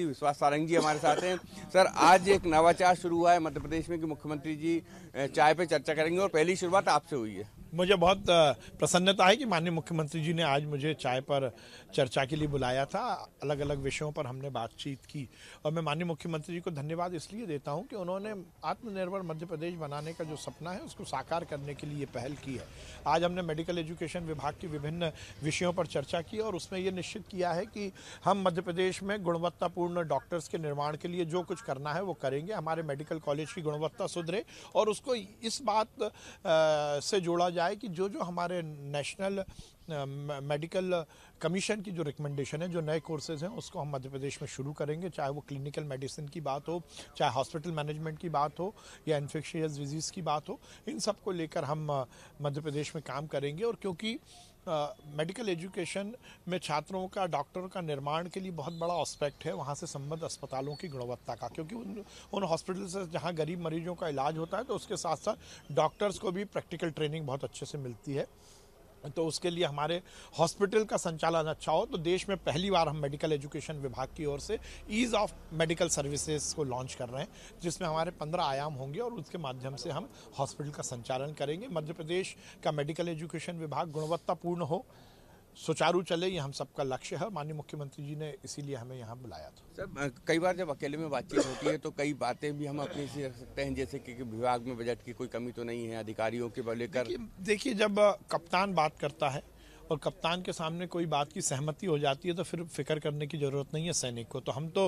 विश्वास सारंग जी हमारे साथ हैं सर आज एक नवाचार शुरू हुआ है मध्य प्रदेश में कि मुख्यमंत्री जी चाय पे चर्चा करेंगे और पहली शुरुआत आपसे हुई है मुझे बहुत प्रसन्नता है कि माननीय मुख्यमंत्री जी ने आज मुझे चाय पर चर्चा के लिए बुलाया था अलग अलग विषयों पर हमने बातचीत की और मैं माननीय मुख्यमंत्री जी को धन्यवाद इसलिए देता हूं कि उन्होंने आत्मनिर्भर मध्य प्रदेश बनाने का जो सपना है उसको साकार करने के लिए पहल की है आज हमने मेडिकल एजुकेशन विभाग की विभिन्न विषयों पर चर्चा की और उसमें ये निश्चित किया है कि हम मध्य प्रदेश में गुणवत्तापूर्ण डॉक्टर्स के निर्माण के लिए जो कुछ करना है वो करेंगे हमारे मेडिकल कॉलेज की गुणवत्ता सुधरे और उसको इस बात से जोड़ा जाए जाए कि जो जो हमारे नेशनल मेडिकल कमीशन की जो रिकमेंडेशन है जो नए कोर्सेज हैं उसको हम मध्य प्रदेश में शुरू करेंगे चाहे वो क्लिनिकल मेडिसिन की बात हो चाहे हॉस्पिटल मैनेजमेंट की बात हो या इन्फेक्शियस डिजीज़ की बात हो इन सब को लेकर हम मध्य प्रदेश में काम करेंगे और क्योंकि मेडिकल एजुकेशन में छात्रों का डॉक्टरों का निर्माण के लिए बहुत बड़ा ऑस्पेक्ट है वहाँ से संबद्ध अस्पतालों की गुणवत्ता का क्योंकि उन उन हॉस्पिटल से जहाँ गरीब मरीजों का इलाज होता है तो उसके साथ साथ डॉक्टर्स को भी प्रैक्टिकल ट्रेनिंग बहुत अच्छे से मिलती है तो उसके लिए हमारे हॉस्पिटल का संचालन अच्छा हो तो देश में पहली बार हम मेडिकल एजुकेशन विभाग की ओर से ईज़ ऑफ मेडिकल सर्विसेज को लॉन्च कर रहे हैं जिसमें हमारे पंद्रह आयाम होंगे और उसके माध्यम से हम हॉस्पिटल का संचालन करेंगे मध्य प्रदेश का मेडिकल एजुकेशन विभाग गुणवत्तापूर्ण हो सुचारू चले ये हम सबका लक्ष्य है माननीय मुख्यमंत्री जी ने इसीलिए हमें यहाँ बुलाया था सर कई बार जब अकेले में बातचीत होती है तो कई बातें भी हम अपने से रख सकते हैं जैसे कि विभाग में बजट की कोई कमी तो नहीं है अधिकारियों के लेकर देखिए जब कप्तान बात करता है और कप्तान के सामने कोई बात की सहमति हो जाती है तो फिर फिक्र करने की ज़रूरत नहीं है सैनिक को तो हम तो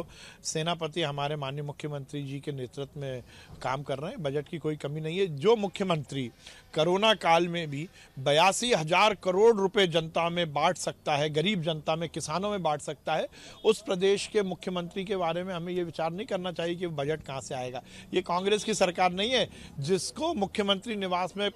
सेनापति हमारे माननीय मुख्यमंत्री जी के नेतृत्व में काम कर रहे हैं बजट की कोई कमी नहीं है जो मुख्यमंत्री करोना काल में भी बयासी हज़ार करोड़ रुपए जनता में बांट सकता है गरीब जनता में किसानों में बांट सकता है उस प्रदेश के मुख्यमंत्री के बारे में हमें ये विचार नहीं करना चाहिए कि बजट कहाँ से आएगा ये कांग्रेस की सरकार नहीं है जिसको मुख्यमंत्री निवास में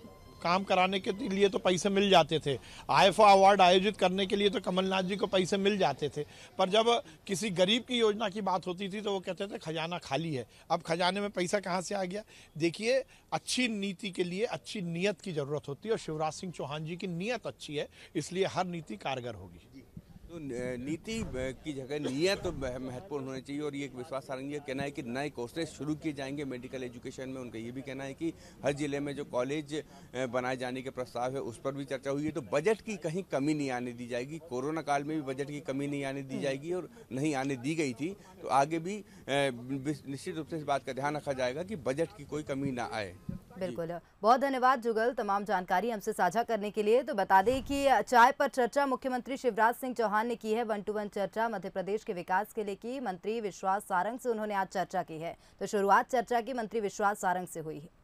काम कराने के लिए तो पैसे मिल जाते थे आईएफओ अवार्ड आयोजित करने के लिए तो कमलनाथ जी को पैसे मिल जाते थे पर जब किसी गरीब की योजना की बात होती थी तो वो कहते थे खजाना खाली है अब खजाने में पैसा कहाँ से आ गया देखिए अच्छी नीति के लिए अच्छी नीयत की ज़रूरत होती है और शिवराज सिंह चौहान जी की नीयत अच्छी है इसलिए हर नीति कारगर होगी तो नीति की जगह नीयत तो महत्वपूर्ण होनी चाहिए और ये एक विश्वास सारंगी का कहना है कि नए कोर्सेज शुरू किए जाएंगे मेडिकल एजुकेशन में उनका ये भी कहना है कि हर जिले में जो कॉलेज बनाए जाने के प्रस्ताव है उस पर भी चर्चा हुई है तो बजट की कहीं कमी नहीं आने दी जाएगी कोरोना काल में भी बजट की कमी नहीं आने दी जाएगी और नहीं आने दी गई थी तो आगे भी निश्चित रूप से इस बात का ध्यान रखा जाएगा कि बजट की कोई कमी ना आए बिल्कुल बहुत धन्यवाद जुगल तमाम जानकारी हमसे साझा करने के लिए तो बता दें कि चाय पर चर्चा मुख्यमंत्री शिवराज सिंह चौहान ने की है वन टू वन चर्चा मध्य प्रदेश के विकास के लिए की मंत्री विश्वास सारंग से उन्होंने आज चर्चा की है तो शुरुआत चर्चा की मंत्री विश्वास सारंग से हुई है